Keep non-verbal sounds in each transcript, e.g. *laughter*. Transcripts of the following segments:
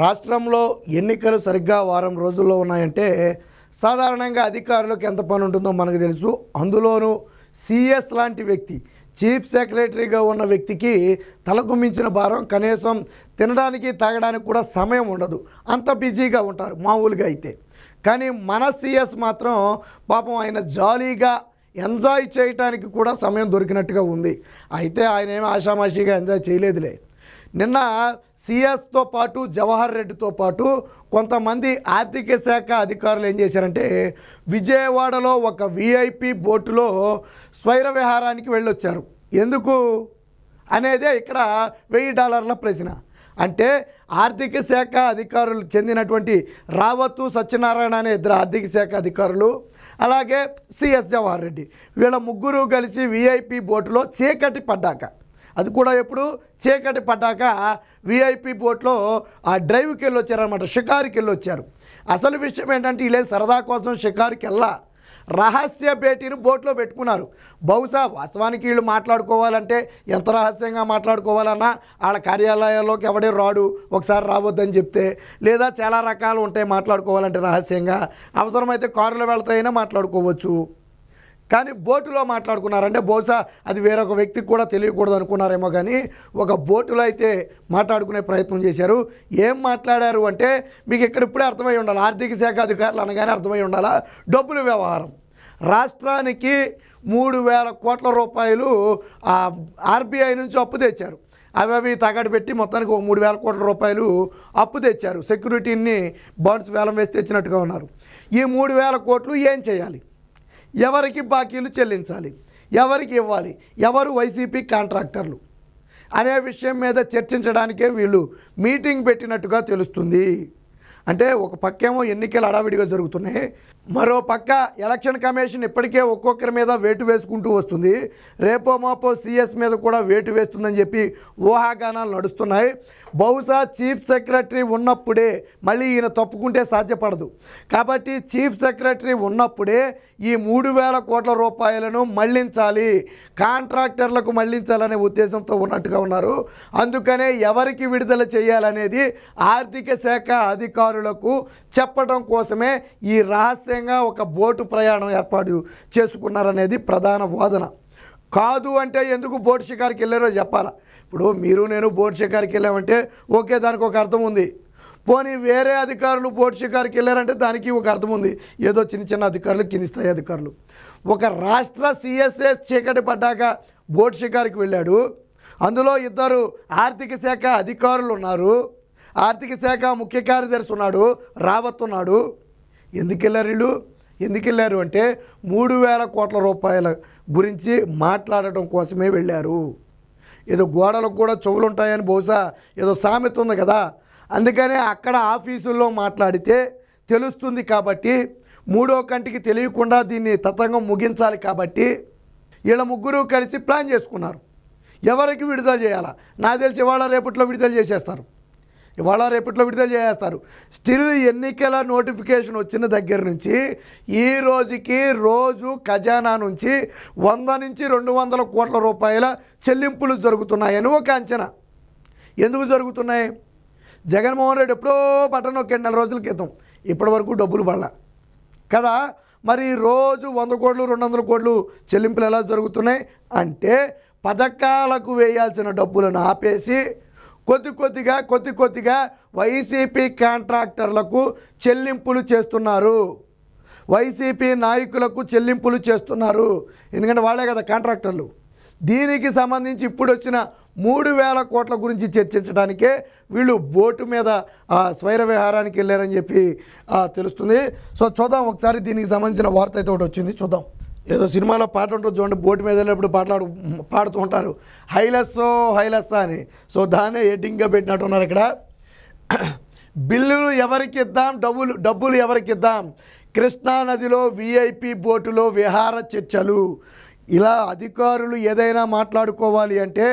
రాష్ట్రంలో ఎన్నికలు సరిగ్గా వారం రోజుల్లో ఉన్నాయంటే సాధారణంగా అధికారులకు ఎంత పని ఉంటుందో మనకు తెలుసు అందులోనూ సిఎస్ లాంటి వ్యక్తి చీఫ్ సెక్రటరీగా ఉన్న వ్యక్తికి తలకు మించిన భారం కనీసం తినడానికి తాగడానికి కూడా సమయం ఉండదు అంత బిజీగా ఉంటారు మామూలుగా అయితే కానీ మన సిఎస్ మాత్రం పాపం ఆయన జాలీగా ఎంజాయ్ చేయటానికి కూడా సమయం దొరికినట్టుగా ఉంది అయితే ఆయన ఏమి ఆషామాషీగా ఎంజాయ్ చేయలేదులే నిన్న సిఎస్తో పాటు జవహర్ రెడ్డితో పాటు కొంతమంది ఆర్థిక శాఖ అధికారులు ఏం చేశారంటే విజయవాడలో ఒక విఐపి బోటులో స్వైర విహారానికి వెళ్ళొచ్చారు ఎందుకు అనేదే ఇక్కడ వెయ్యి డాలర్ల ప్రశ్న అంటే ఆర్థిక శాఖ అధికారులు చెందినటువంటి రావత్తు సత్యనారాయణ అనే ఇద్దరు ఆర్థిక శాఖ అధికారులు అలాగే సిఎస్ జవహర్ రెడ్డి వీళ్ళ ముగ్గురు కలిసి విఐపి బోటులో చీకటి పడ్డాక అది కూడా ఎప్పుడు చీకటి పడ్డాక విఐపి బోట్లో ఆ డ్రైవ్కి వెళ్ళి వచ్చారనమాట షికారుకి వెళ్ళి వచ్చారు అసలు విషయం ఏంటంటే వీళ్ళే సరదా కోసం షికారుకి వెళ్ళా రహస్య భేటీని బోట్లో పెట్టుకున్నారు బహుశా వాస్తవానికి వీళ్ళు మాట్లాడుకోవాలంటే ఎంత రహస్యంగా మాట్లాడుకోవాలన్నా వాళ్ళ కార్యాలయాల్లోకి ఎవడే రాడు ఒకసారి రావద్దని చెప్తే లేదా చాలా రకాలు ఉంటాయి మాట్లాడుకోవాలంటే రహస్యంగా అవసరమైతే కారులో వెళ్తాయినా మాట్లాడుకోవచ్చు కానీ బోటులో మాట్లాడుకున్నారంటే బహుశా అది వేరొక వ్యక్తికి కూడా తెలియకూడదు అనుకున్నారేమో కానీ ఒక బోటులో అయితే మాట్లాడుకునే ప్రయత్నం చేశారు ఏం మాట్లాడారు అంటే మీకు ఇక్కడ ఇప్పుడే అర్థమై ఉండాలి ఆర్థిక శాఖ అధికారులు అనగానే అర్థమై ఉండాలా డబ్బుల వ్యవహారం రాష్ట్రానికి మూడు వేల కోట్ల రూపాయలు ఆర్బీఐ నుంచి అప్పు తెచ్చారు అవి అవి తగడు పెట్టి మొత్తానికి ఒక మూడు వేల కోట్ల రూపాయలు అప్పు తెచ్చారు సెక్యూరిటీని బాండ్స్ వేలం వేసి తెచ్చినట్టుగా ఉన్నారు ఈ మూడు వేల కోట్లు ఏం చేయాలి ఎవరికి బాకీలు చెల్లించాలి ఎవరికి ఇవ్వాలి ఎవరు వైసీపీ కాంట్రాక్టర్లు అనే విషయం మీద చర్చించడానికే వీళ్ళు మీటింగ్ పెట్టినట్టుగా తెలుస్తుంది అంటే ఒక పక్కేమో ఎన్నికలు అడావిడిగా జరుగుతున్నాయి మరో పక్క ఎలక్షన్ కమిషన్ ఇప్పటికే ఒక్కొక్కరి మీద వేటు వేసుకుంటూ వస్తుంది రేపో మాపో సిఎస్ మీద కూడా వేటు వేస్తుందని చెప్పి ఊహాగానాలు నడుస్తున్నాయి బహుశా చీఫ్ సెక్రటరీ ఉన్నప్పుడే మళ్ళీ ఈయన తప్పుకుంటే సాధ్యపడదు కాబట్టి చీఫ్ సెక్రటరీ ఉన్నప్పుడే ఈ మూడు వేల కోట్ల రూపాయలను మళ్లించాలి కాంట్రాక్టర్లకు మళ్లించాలనే ఉద్దేశంతో ఉన్నట్టుగా ఉన్నారు అందుకనే ఎవరికి విడుదల చేయాలనేది ఆర్థిక శాఖ అధికారులకు చెప్పడం కోసమే ఈ రహస్య రహస్యంగా ఒక బోటు ప్రయాణం ఏర్పాటు చేసుకున్నారనేది ప్రధాన వాదన కాదు అంటే ఎందుకు బోట్ షికార్కి వెళ్ళారో చెప్పాలా ఇప్పుడు మీరు నేను బోట్ షికార్కి వెళ్ళామంటే ఓకే దానికి ఒక అర్థం ఉంది పోనీ వేరే అధికారులు బోట్ షికార్కి వెళ్ళారంటే దానికి ఒక అర్థం ఉంది ఏదో చిన్న చిన్న అధికారులు కింది స్థాయి అధికారులు ఒక రాష్ట్ర సిఎస్ఏ చీకటి పడ్డాక బోట్ షికార్కి వెళ్ళాడు అందులో ఇద్దరు ఆర్థిక శాఖ అధికారులు ఉన్నారు ఆర్థిక శాఖ ముఖ్య కార్యదర్శి ఉన్నాడు రావత్ ఉన్నాడు ఎందుకు వెళ్ళారు వీళ్ళు ఎందుకు వెళ్ళారు అంటే మూడు వేల కోట్ల రూపాయల గురించి మాట్లాడటం కోసమే వెళ్ళారు ఏదో గోడలకు కూడా చెవులు ఉంటాయని బహుశా ఏదో సామెత ఉంది కదా అందుకనే అక్కడ ఆఫీసుల్లో మాట్లాడితే తెలుస్తుంది కాబట్టి మూడో కంటికి తెలియకుండా దీన్ని తతంగం ముగించాలి కాబట్టి వీళ్ళ ముగ్గురు కలిసి ప్లాన్ చేసుకున్నారు ఎవరికి విడుదల చేయాలా నాకు తెలిసి ఇవాళ రేపట్లో విడుదల చేసేస్తారు ఇవాళ రేపట్లో విడుదల చేస్తారు స్టిల్ ఎన్నికల నోటిఫికేషన్ వచ్చిన దగ్గర నుంచి ఈ రోజుకి రోజు ఖజానా నుంచి వంద నుంచి రెండు వందల కోట్ల రూపాయల చెల్లింపులు జరుగుతున్నాయని ఒక అంచనా ఎందుకు జరుగుతున్నాయి జగన్మోహన్ రెడ్డి ఎప్పుడో బటన్ ఒక నెల రోజుల క్రితం ఇప్పటివరకు డబ్బులు పడలా కదా మరి రోజు వంద కోట్లు రెండు వందల కోట్లు చెల్లింపులు ఎలా జరుగుతున్నాయి అంటే పథకాలకు వేయాల్సిన డబ్బులను ఆపేసి కొద్ది కొద్దిగా కొద్ది కొద్దిగా వైసీపీ కాంట్రాక్టర్లకు చెల్లింపులు చేస్తున్నారు వైసీపీ నాయకులకు చెల్లింపులు చేస్తున్నారు ఎందుకంటే వాళ్ళే కదా కాంట్రాక్టర్లు దీనికి సంబంధించి ఇప్పుడు వచ్చిన మూడు వేల కోట్ల గురించి చర్చించడానికే వీళ్ళు బోటు మీద ఆ స్వైర విహారానికి వెళ్ళారని చెప్పి తెలుస్తుంది సో చూద్దాం ఒకసారి దీనికి సంబంధించిన వార్త అయితే ఒకటి వచ్చింది చూద్దాం ఏదో సినిమాలో పాట ఉంటుంది చూడండి బోటు మీద వెళ్ళినప్పుడు పాటలాడు పాడుతూ ఉంటారు హైలెస్సో హైలెస్సా అని సో దాన్నే ఎడ్డింగ్గా ఉన్నారు ఇక్కడ *clears throat* బిల్లులు ఎవరికి ఇద్దాం డబ్బులు డబ్బులు ఎవరికి ఇద్దాం కృష్ణానదిలో విఐపి బోటులో విహార చర్చలు ఇలా అధికారులు ఏదైనా మాట్లాడుకోవాలి అంటే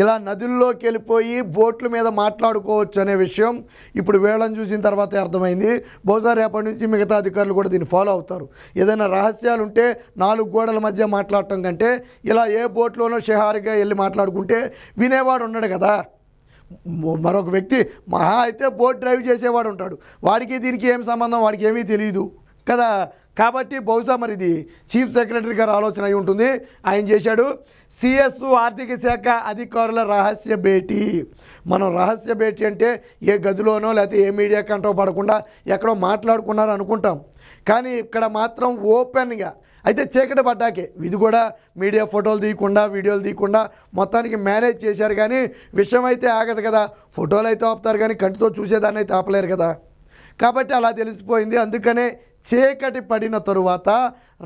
ఇలా నదుల్లోకి వెళ్ళిపోయి బోట్ల మీద మాట్లాడుకోవచ్చు అనే విషయం ఇప్పుడు వేళను చూసిన తర్వాతే అర్థమైంది బహుశా రేపటి నుంచి మిగతా అధికారులు కూడా దీన్ని ఫాలో అవుతారు ఏదైనా రహస్యాలు ఉంటే నాలుగు గోడల మధ్య మాట్లాడటం కంటే ఇలా ఏ బోట్లోనో షహారిగా వెళ్ళి మాట్లాడుకుంటే వినేవాడు ఉన్నాడు కదా మరొక వ్యక్తి మహా అయితే బోట్ డ్రైవ్ చేసేవాడు ఉంటాడు వాడికి దీనికి ఏం సంబంధం వాడికి ఏమీ తెలియదు కదా కాబట్టి బహుశా మరి ఇది చీఫ్ సెక్రటరీ గారు ఆలోచన అయి ఉంటుంది ఆయన చేశాడు సిఎస్ ఆర్థిక శాఖ అధికారుల రహస్య భేటీ మనం రహస్య భేటీ అంటే ఏ గదిలోనో లేకపోతే ఏ మీడియా కంటో పడకుండా ఎక్కడో మాట్లాడుకున్నారో అనుకుంటాం కానీ ఇక్కడ మాత్రం ఓపెన్గా అయితే చీకటి పడ్డాకే ఇది కూడా మీడియా ఫోటోలు తీయకుండా వీడియోలు తీయకుండా మొత్తానికి మేనేజ్ చేశారు కానీ విషయం అయితే ఆగదు కదా ఫోటోలు అయితే ఆపుతారు కానీ కంటితో చూసేదాన్ని అయితే ఆపలేరు కదా కాబట్టి అలా తెలిసిపోయింది అందుకనే చీకటి పడిన తరువాత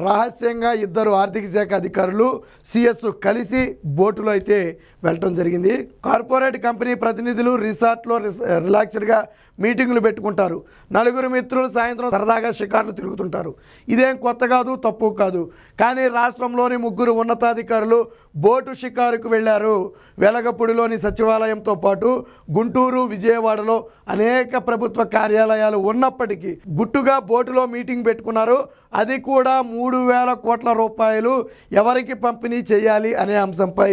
రహస్యంగా ఇద్దరు ఆర్థిక శాఖ అధికారులు సిఎస్ కలిసి బోటులో అయితే వెళ్ళటం జరిగింది కార్పొరేట్ కంపెనీ ప్రతినిధులు రిసార్ట్లో రిలాక్స్డ్గా మీటింగులు పెట్టుకుంటారు నలుగురు మిత్రులు సాయంత్రం సరదాగా షికార్లు తిరుగుతుంటారు ఇదేం కొత్త కాదు తప్పు కాదు కానీ రాష్ట్రంలోని ముగ్గురు ఉన్నతాధికారులు బోటు షికారుకు వెళ్ళారు వెలగపూడిలోని సచివాలయంతో పాటు గుంటూరు విజయవాడలో అనేక ప్రభుత్వ కార్యాలయాలు ఉన్నప్పటికీ గుట్టుగా బోటులో మీటింగ్ మీటింగ్ పెట్టుకున్నారు అది కూడా మూడు వేల కోట్ల రూపాయలు ఎవరికి పంపిణీ చేయాలి అనే అంశంపై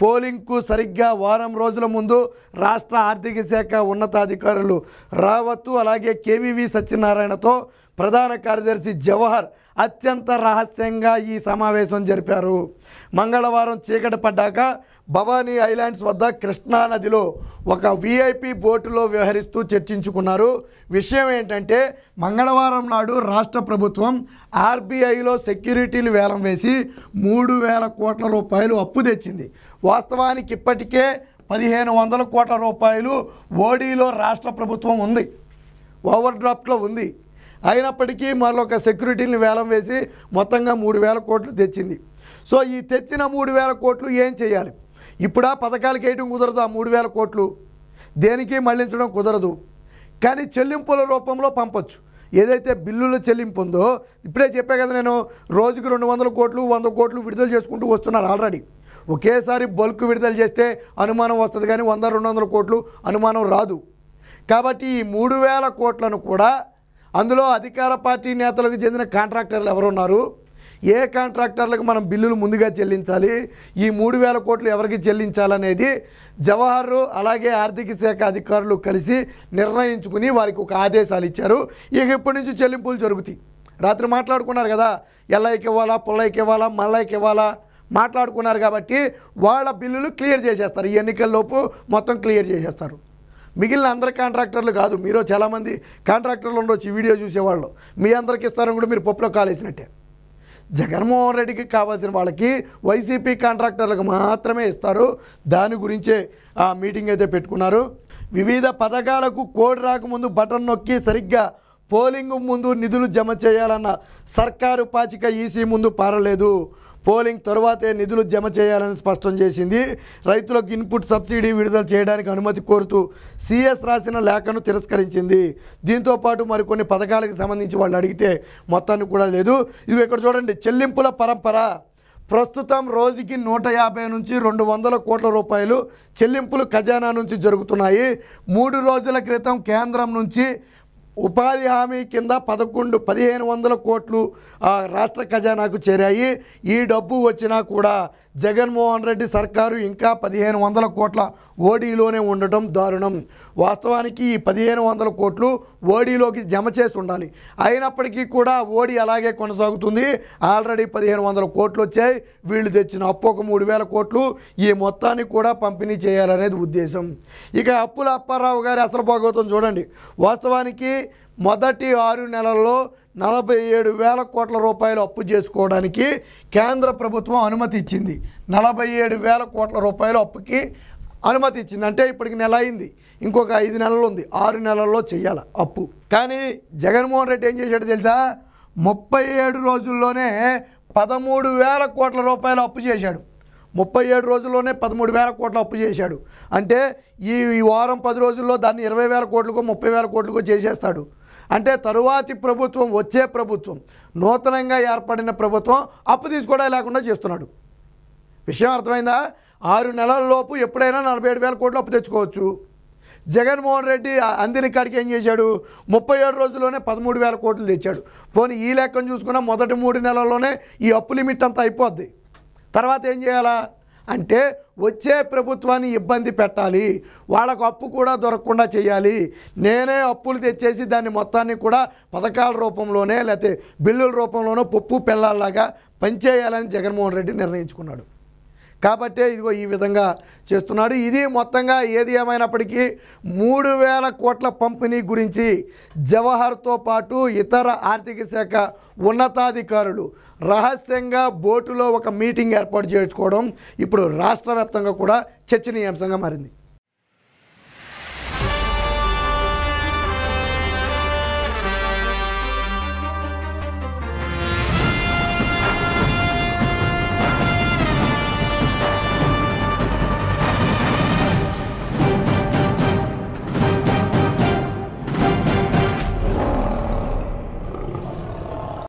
పోలింగ్కు సరిగ్గా వారం రోజుల ముందు రాష్ట్ర ఆర్థిక శాఖ ఉన్నతాధికారులు రావత్ అలాగే కేవీవి సత్యనారాయణతో ప్రధాన కార్యదర్శి జవహర్ అత్యంత రహస్యంగా ఈ సమావేశం జరిపారు మంగళవారం చీకటి పడ్డాక భవానీ ఐలాండ్స్ వద్ద కృష్ణానదిలో ఒక వీఐపీ బోటులో వ్యవహరిస్తూ చర్చించుకున్నారు విషయం ఏంటంటే మంగళవారం నాడు రాష్ట్ర ప్రభుత్వం ఆర్బీఐలో సెక్యూరిటీలు వేలం వేసి మూడు వేల కోట్ల రూపాయలు అప్పు తెచ్చింది వాస్తవానికి ఇప్పటికే పదిహేను వందల కోట్ల రూపాయలు ఓడీలో రాష్ట్ర ప్రభుత్వం ఉంది ఓవర్ డ్రాఫ్ట్లో ఉంది అయినప్పటికీ మరొక సెక్యూరిటీని వేలం వేసి మొత్తంగా మూడు వేల కోట్లు తెచ్చింది సో ఈ తెచ్చిన మూడు వేల కోట్లు ఏం చేయాలి ఇప్పుడు ఆ పథకాలకు వేయడం కుదరదు ఆ మూడు వేల కోట్లు దేనికి మళ్లించడం కుదరదు కానీ చెల్లింపుల రూపంలో పంపచ్చు ఏదైతే బిల్లుల చెల్లింపు ఉందో ఇప్పుడే చెప్పా కదా నేను రోజుకు రెండు వందల కోట్లు వంద కోట్లు విడుదల చేసుకుంటూ వస్తున్నారు ఆల్రెడీ ఒకేసారి బల్క్ విడుదల చేస్తే అనుమానం వస్తుంది కానీ వంద రెండు వందల కోట్లు అనుమానం రాదు కాబట్టి ఈ మూడు వేల కోట్లను కూడా అందులో అధికార పార్టీ నేతలకు చెందిన కాంట్రాక్టర్లు ఎవరున్నారు ఏ కాంట్రాక్టర్లకు మనం బిల్లులు ముందుగా చెల్లించాలి ఈ మూడు వేల కోట్లు ఎవరికి చెల్లించాలనేది జవహర్ అలాగే ఆర్థిక శాఖ అధికారులు కలిసి నిర్ణయించుకుని వారికి ఒక ఆదేశాలు ఇచ్చారు ఇక ఇప్పటి నుంచి చెల్లింపులు జరుగుతాయి రాత్రి మాట్లాడుకున్నారు కదా ఎల్లైకి ఇవ్వాలా పుల్లైకి ఇవ్వాలా మల్లైకి ఇవ్వాలా మాట్లాడుకున్నారు కాబట్టి వాళ్ళ బిల్లులు క్లియర్ చేసేస్తారు ఈ ఎన్నికల్లోపు మొత్తం క్లియర్ చేసేస్తారు మిగిలిన అందరు కాంట్రాక్టర్లు కాదు మీరు చాలామంది కాంట్రాక్టర్లు ఉండొచ్చు ఈ వీడియో చూసేవాళ్ళు మీ అందరికి ఇస్తారని కూడా మీరు పప్పులో కాలేసినట్టే జగన్మోహన్ రెడ్డికి కావాల్సిన వాళ్ళకి వైసీపీ కాంట్రాక్టర్లకు మాత్రమే ఇస్తారు దాని గురించే ఆ మీటింగ్ అయితే పెట్టుకున్నారు వివిధ పథకాలకు కోడ్ రాకముందు బటన్ నొక్కి సరిగ్గా పోలింగ్ ముందు నిధులు జమ చేయాలన్న సర్కారు పాచిక ఈసీ ముందు పారలేదు పోలింగ్ తర్వాతే నిధులు జమ చేయాలని స్పష్టం చేసింది రైతులకు ఇన్పుట్ సబ్సిడీ విడుదల చేయడానికి అనుమతి కోరుతూ సీఎస్ రాసిన లేఖను తిరస్కరించింది దీంతో పాటు మరికొన్ని పథకాలకు సంబంధించి వాళ్ళు అడిగితే మొత్తాన్ని కూడా లేదు ఇవి ఇక్కడ చూడండి చెల్లింపుల పరంపర ప్రస్తుతం రోజుకి నూట యాభై నుంచి రెండు వందల కోట్ల రూపాయలు చెల్లింపులు ఖజానా నుంచి జరుగుతున్నాయి మూడు రోజుల క్రితం కేంద్రం నుంచి ఉపాధి హామీ కింద పదకొండు పదిహేను వందల కోట్లు రాష్ట్ర ఖజానాకు చేరాయి ఈ డబ్బు వచ్చినా కూడా జగన్మోహన్ రెడ్డి సర్కారు ఇంకా పదిహేను వందల కోట్ల ఓడీలోనే ఉండటం దారుణం వాస్తవానికి ఈ పదిహేను వందల కోట్లు ఓడీలోకి జమ చేసి ఉండాలి అయినప్పటికీ కూడా ఓడి అలాగే కొనసాగుతుంది ఆల్రెడీ పదిహేను వందల కోట్లు వచ్చాయి వీళ్ళు తెచ్చిన అప్పు ఒక మూడు వేల కోట్లు ఈ మొత్తాన్ని కూడా పంపిణీ చేయాలనేది ఉద్దేశం ఇక అప్పుల అప్పారావు గారి అసలు భాగవతం చూడండి వాస్తవానికి మొదటి ఆరు నెలల్లో నలభై ఏడు వేల కోట్ల రూపాయలు అప్పు చేసుకోవడానికి కేంద్ర ప్రభుత్వం అనుమతి ఇచ్చింది నలభై ఏడు వేల కోట్ల రూపాయలు అప్పుకి అనుమతి ఇచ్చింది అంటే ఇప్పటికి నెల అయింది ఇంకొక ఐదు నెలలు ఉంది ఆరు నెలల్లో చేయాలి అప్పు కానీ జగన్మోహన్ రెడ్డి ఏం చేశాడు తెలుసా ముప్పై ఏడు రోజుల్లోనే పదమూడు వేల కోట్ల రూపాయలు అప్పు చేశాడు ముప్పై ఏడు రోజుల్లోనే పదమూడు వేల కోట్లు అప్పు చేశాడు అంటే ఈ వారం పది రోజుల్లో దాన్ని ఇరవై వేల కోట్లకో ముప్పై వేల కోట్లకో చేసేస్తాడు అంటే తరువాతి ప్రభుత్వం వచ్చే ప్రభుత్వం నూతనంగా ఏర్పడిన ప్రభుత్వం అప్పు తీసుకోవడం లేకుండా చేస్తున్నాడు విషయం అర్థమైందా ఆరు నెలల్లోపు ఎప్పుడైనా నలభై ఏడు వేల కోట్లు అప్పు తెచ్చుకోవచ్చు జగన్మోహన్ రెడ్డి అందిన కాడికి ఏం చేశాడు ముప్పై ఏడు రోజుల్లోనే పదమూడు వేల కోట్లు తెచ్చాడు పోనీ ఈ లెక్కను చూసుకున్న మొదటి మూడు నెలల్లోనే ఈ అప్పు లిమిట్ అంతా అయిపోద్ది తర్వాత ఏం చేయాలా అంటే వచ్చే ప్రభుత్వాన్ని ఇబ్బంది పెట్టాలి వాళ్ళకు అప్పు కూడా దొరకకుండా చేయాలి నేనే అప్పులు తెచ్చేసి దాన్ని మొత్తాన్ని కూడా పథకాల రూపంలోనే లేకపోతే బిల్లుల రూపంలోనో పప్పు పిల్లల్లాగా పనిచేయాలని జగన్మోహన్ రెడ్డి నిర్ణయించుకున్నాడు కాబట్టే ఇదిగో ఈ విధంగా చేస్తున్నాడు ఇది మొత్తంగా ఏది ఏమైనప్పటికీ మూడు వేల కోట్ల పంపిణీ గురించి జవహర్తో పాటు ఇతర ఆర్థిక శాఖ ఉన్నతాధికారులు రహస్యంగా బోటులో ఒక మీటింగ్ ఏర్పాటు చేసుకోవడం ఇప్పుడు రాష్ట్ర కూడా చర్చనీయాంశంగా మారింది